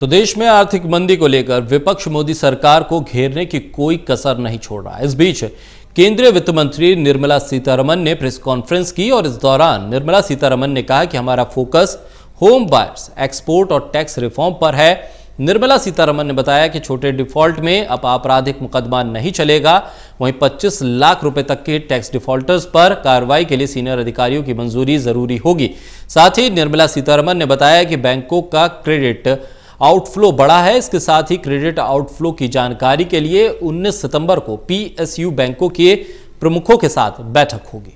तो देश में आर्थिक मंदी को लेकर विपक्ष मोदी सरकार को घेरने की कोई कसर नहीं छोड़ रहा इस बीच केंद्रीय वित्त मंत्री निर्मला सीतारमन ने प्रेस कॉन्फ्रेंस की और इस दौरान निर्मला सीतारमन ने कहा कि हमारा फोकस होम बायर्स एक्सपोर्ट और टैक्स रिफॉर्म पर है निर्मला सीतारमन ने बताया कि छोटे डिफॉल्ट में अब आपराधिक मुकदमा नहीं चलेगा वहीं 25 लाख रुपए तक के टैक्स डिफॉल्टर्स पर कार्रवाई के लिए सीनियर अधिकारियों की मंजूरी जरूरी होगी साथ ही निर्मला सीतारमन ने बताया कि बैंकों का क्रेडिट आउटफ्लो बढ़ा है इसके साथ ही क्रेडिट आउटफ्लो की जानकारी के लिए 19 सितंबर को पीएसयू बैंकों के प्रमुखों के साथ बैठक होगी